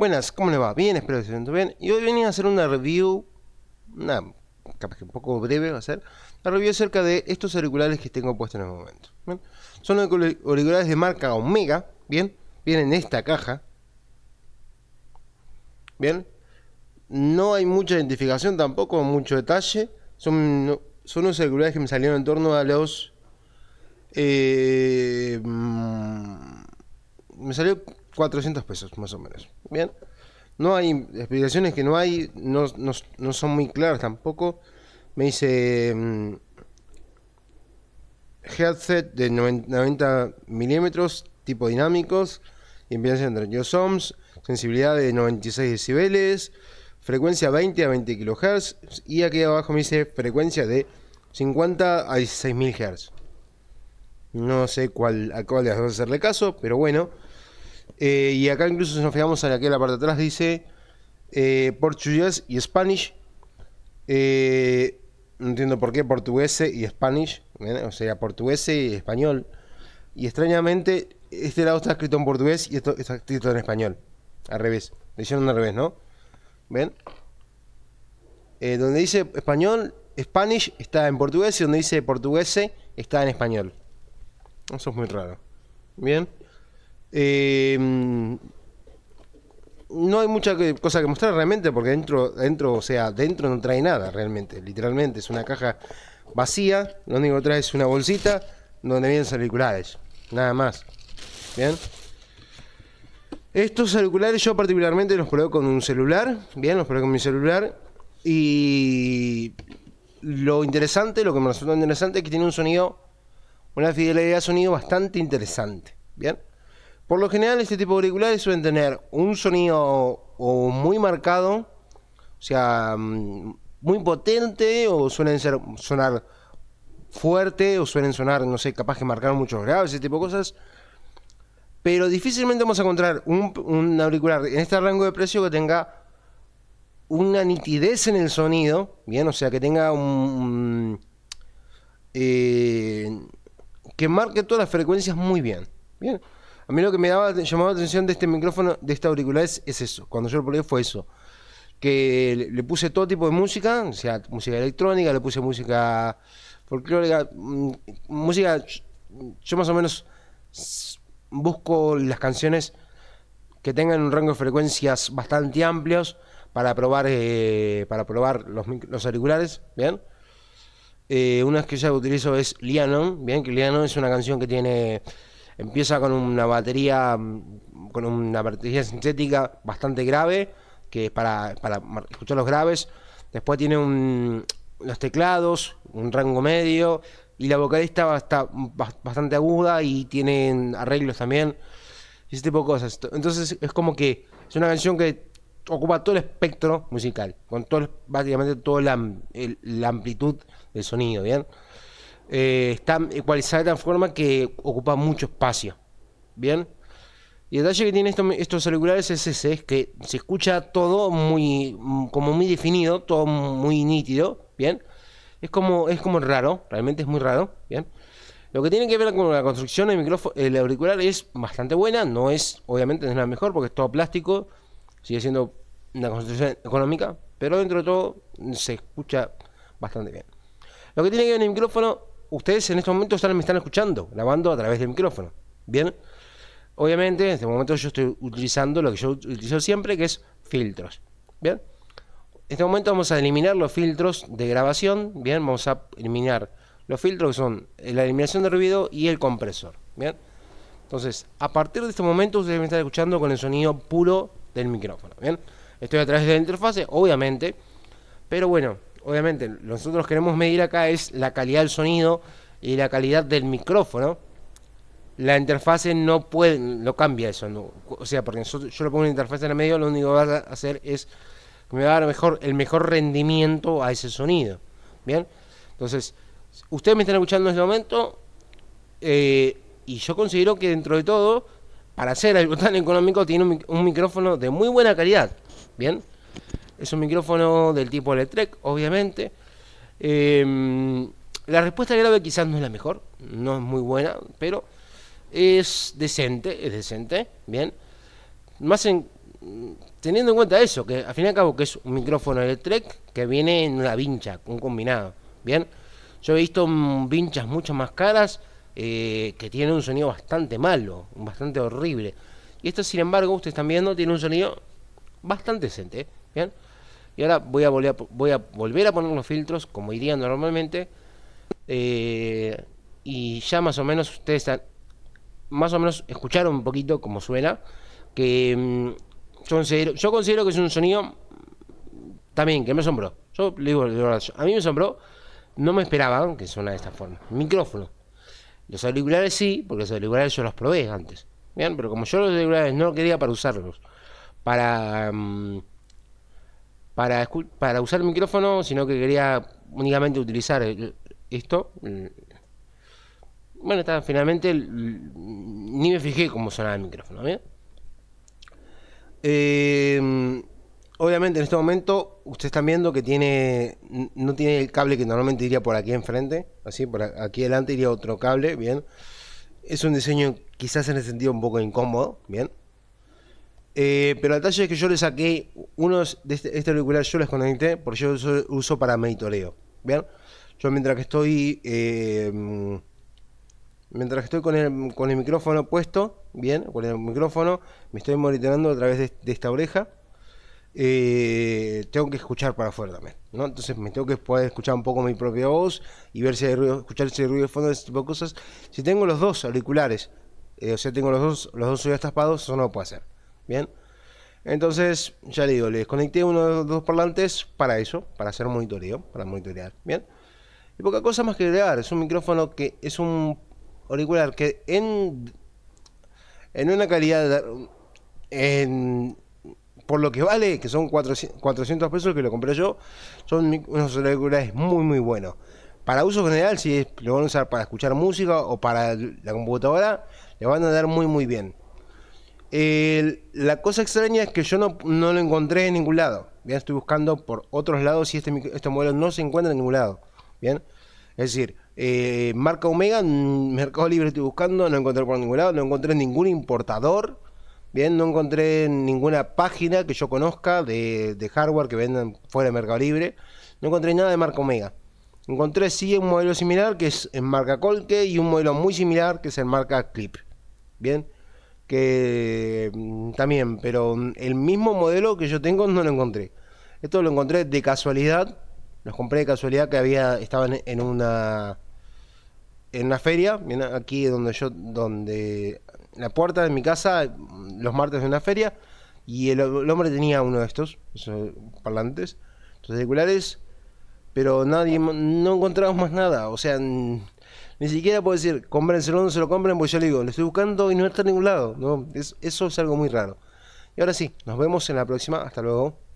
Buenas, ¿cómo le va? Bien, espero que se sientan bien. Y hoy venía a hacer una review, una, capaz que un poco breve va a ser, una review acerca de estos auriculares que tengo puestos en el momento. Son auriculares de marca Omega, ¿bien? Vienen en esta caja, ¿bien? No hay mucha identificación tampoco, mucho detalle. Son, son unos auriculares que me salieron en torno a los... Eh, mm, me salió 400 pesos, más o menos. Bien. No hay explicaciones que no hay, no, no, son muy claras tampoco. Me dice mm, headset de 90 milímetros, tipo dinámicos, impedancia entre 32 ohms, sensibilidad de 96 decibeles, frecuencia 20 a 20 kHz y aquí abajo me dice frecuencia de 50 a 16.000 Hz. No sé cuál, a cuál de hacerle caso, pero bueno. Eh, y acá incluso si nos fijamos en aquí la parte de atrás dice eh, Portugués y Spanish. Eh, no entiendo por qué portugués y Spanish. O sea, portugués y español. Y extrañamente, este lado está escrito en portugués y esto está escrito en español. Al revés. Le hicieron al revés, ¿no? ¿Ven? donde dice español, Spanish está en portugués y donde dice portugués está en español. Eso es muy raro. Bien. Em, no hay mucha cosa que mostrar realmente, porque dentro, dentro, o sea, dentro no trae nada realmente, literalmente. Es una caja vacía, lo único que trae es una bolsita donde vienen los auriculares, nada más. ¿Bien? Estos auriculares yo particularmente los probé con un celular, bien, los probé con mi celular. Y lo interesante, lo que me resulta interesante es que tiene un sonido, una fidelidad de sonido bastante interesante, bien. Por lo general, este tipo de auriculares suelen tener un sonido o muy marcado, o sea, mm, muy potente, o suelen ser, sonar fuerte, o suelen sonar, no sé, capaz que marcar muchos graves, ese tipo de cosas. Pero difícilmente vamos a encontrar un, auricular en este rango de precio que tenga una nitidez en el sonido, bien, o sea, que tenga un, eh, que marque todas las frecuencias muy bien, bien. A mí lo que me daba, llamaba la atención de este micrófono, de esta auriculares, es, eso. Cuando yo lo probé fue eso. Que le, puse todo tipo de música, o sea, música electrónica, le puse música folclórica, mm, música. Yo más o menos busco las canciones que tengan un rango de frecuencias bastante amplios para probar, eh, para probar los, los auriculares, ¿bien? Eh, una que ya utilizo es Lianon, ¿bien? Que Lianon es una canción que tiene Empieza con una batería, mm, con una batería sintética bastante grave, que es para, escuchar los graves. Después tiene los teclados, un rango medio, y la vocalista está bastante aguda y tiene arreglos también, y ese tipo de cosas. Entonces es como que es una canción que ocupa todo el espectro musical, con todo, básicamente toda la, la amplitud del sonido, ¿bien? Eh, está ecualizada eh, de tal forma que ocupa mucho espacio. ¿Bien? Y el detalle que tienen estos, auriculares es ese, es que se escucha todo muy, mm, como muy definido, todo muy nítido, ¿bien? Es como, es como raro, realmente es muy raro, ¿bien? Lo que tiene que ver con la construcción del micrófono, el auricular es bastante buena, no es, obviamente no es la mejor porque es todo plástico, sigue siendo una construcción económica, pero dentro de todo se escucha bastante bien. Lo que tiene que ver con el micrófono ustedes en este momento están, me están escuchando, grabando a través del micrófono. Bien. Obviamente, en este momento yo estoy utilizando lo que yo utilizo siempre, que es filtros. Bien. En este momento vamos a eliminar los filtros de grabación. Bien, vamos a eliminar los filtros que son la eliminación de ruido y el compresor. Bien. Entonces, a partir de este momento ustedes me están escuchando con el sonido puro del micrófono. Bien. Estoy a través de la interfase, obviamente. Pero bueno, obviamente, nosotros queremos medir acá es la calidad del sonido y la calidad del micrófono. La interfase no puede, no cambia eso. o sea, porque yo, le pongo una interfaz en el medio, lo único que va a hacer es que me va a dar mejor, el mejor rendimiento a ese sonido. Bien, entonces, ustedes me están escuchando en este momento eh, y yo considero que dentro de todo, para ser algo tan económico, tiene un, un micrófono de muy buena calidad. Bien. Es un micrófono del tipo Electrek, obviamente. Em, la respuesta grave quizás no es la mejor, no es muy buena, pero es decente, es decente, bien. Más en, teniendo en cuenta eso, que al fin y al cabo que es un micrófono Electrek que viene en una vincha, un combinado, bien. Yo he visto vinchas mucho más caras eh, que tienen un sonido bastante malo, bastante horrible. Y esto, sin embargo, ustedes están viendo, tiene un sonido bastante decente, ¿bien? Y ahora voy a volver a, voy a, volver a poner los filtros como iría normalmente. Eh, y ya más o menos ustedes están, más o menos escucharon un poquito como suena. Que mm, yo considero, yo considero que es un sonido mm, también que me asombró. Yo le digo, a mí me asombró. No me esperaba que suena de esta forma. micrófono. Los auriculares sí, porque los auriculares yo los probé antes. Bien, pero como yo los auriculares no quería para usarlos, para mm, para, usar el micrófono, sino que quería únicamente utilizar esto. Bueno, está, finalmente ni me fijé cómo sonaba el micrófono. ¿bien? ¿eh? Em, obviamente en este momento ustedes están viendo que tiene no tiene el cable que normalmente iría por aquí enfrente, así por aquí adelante iría otro cable, bien. Es un diseño quizás en el sentido un poco incómodo, bien. Eh, pero el detalle es que yo le saqué unos de este, este, auricular, yo les conecté porque yo uso, uso para monitoreo. ¿Bien? Yo mientras que estoy. Eh, mientras que estoy con el, micrófono puesto, bien, con el micrófono, me estoy monitoreando a través de, esta oreja. Eh, tengo que escuchar para afuera también, ¿no? Entonces me tengo que poder escuchar un poco mi propia voz y ver si hay ruido, escuchar si hay ruido de fondo, ese tipo de cosas. Si tengo los dos auriculares, o sea, tengo los dos, los dos tapados, eso no lo puedo hacer. Bien. Entonces, ya le digo, le conecté uno de los dos parlantes para eso, para hacer monitoreo, para monitorear. Bien. Y poca cosa más que agregar, es un micrófono que es un auricular que en, en una calidad, en, por lo que vale, que son 400 pesos que lo compré yo, son unos auriculares muy muy buenos. Para uso general, si lo van a usar para escuchar música o para la computadora, le van a dar muy muy bien la cosa extraña es que yo no, lo encontré en ningún lado. Bien, estoy buscando por otros lados y este, este modelo no se encuentra en ningún lado. Bien, es decir, eh, marca Omega, Mercado Libre estoy buscando, no encontré por ningún lado, no encontré ningún importador. Bien, no encontré ninguna página que yo conozca de, hardware que vendan fuera de Mercado Libre. No encontré nada de marca Omega. Encontré sí un modelo similar que es en marca Colque y un modelo muy similar que es en marca Clip. Bien que mm, también, pero mm, el mismo modelo que yo tengo no lo encontré. Esto lo encontré de casualidad, los compré de casualidad que había estaban en una en una feria, aquí donde yo donde la puerta de mi casa mm, los martes de una feria y el, hombre tenía uno de estos, parlantes, estos auriculares, pero nadie no encontramos más nada, o sea, ni siquiera puedo decir, cómprenselo, no se lo compren, pues yo le digo, lo estoy buscando y no está en ningún lado. ¿no? eso es algo muy raro. Y ahora sí, nos vemos en la próxima. Hasta luego.